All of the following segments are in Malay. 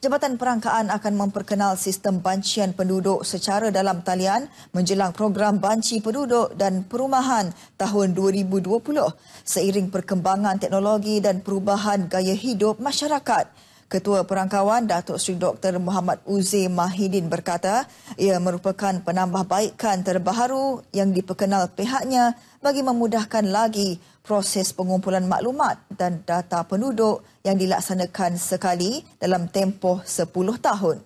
Jabatan Perangkaan akan memperkenal sistem bancian penduduk secara dalam talian menjelang program banci penduduk dan perumahan tahun 2020 seiring perkembangan teknologi dan perubahan gaya hidup masyarakat. Ketua Perangkawan Datuk Seri Dr. Muhammad Uzi Mahidin berkata ia merupakan penambahbaikan terbaru yang diperkenal pihaknya bagi memudahkan lagi proses pengumpulan maklumat dan data penduduk yang dilaksanakan sekali dalam tempoh 10 tahun.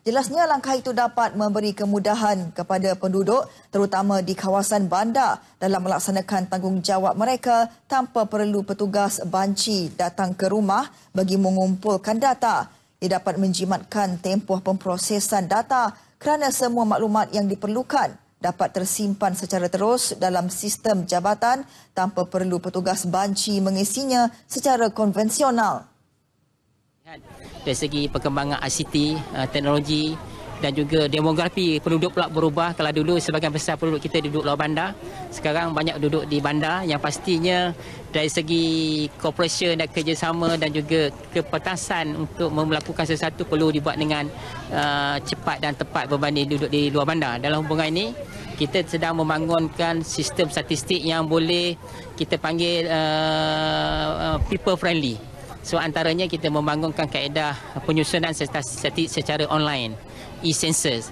Jelasnya langkah itu dapat memberi kemudahan kepada penduduk terutama di kawasan bandar dalam melaksanakan tanggungjawab mereka tanpa perlu petugas banci datang ke rumah bagi mengumpulkan data. Ia dapat menjimatkan tempoh pemprosesan data kerana semua maklumat yang diperlukan dapat tersimpan secara terus dalam sistem jabatan tanpa perlu petugas banci mengisinya secara konvensional. Dari segi perkembangan ICT, uh, teknologi dan juga demografi penduduk pula berubah. Kalau dulu sebagian besar penduduk kita duduk luar bandar, sekarang banyak duduk di bandar yang pastinya dari segi cooperation dan kerjasama dan juga kepertasan untuk melakukan sesuatu perlu dibuat dengan uh, cepat dan tepat berbanding duduk di luar bandar. Dalam hubungan ini, kita sedang membangunkan sistem statistik yang boleh kita panggil uh, uh people friendly. So antaranya kita membangunkan kaedah penyusunan statistik secara online, e-census.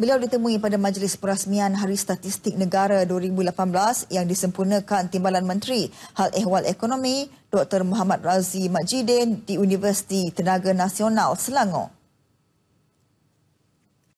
Beliau ditemui pada Majlis Perasmian Hari Statistik Negara 2018 yang disempurnakan Timbalan Menteri Hal Ehwal Ekonomi Dr. Muhammad Razi Majidin di Universiti Tenaga Nasional Selangor.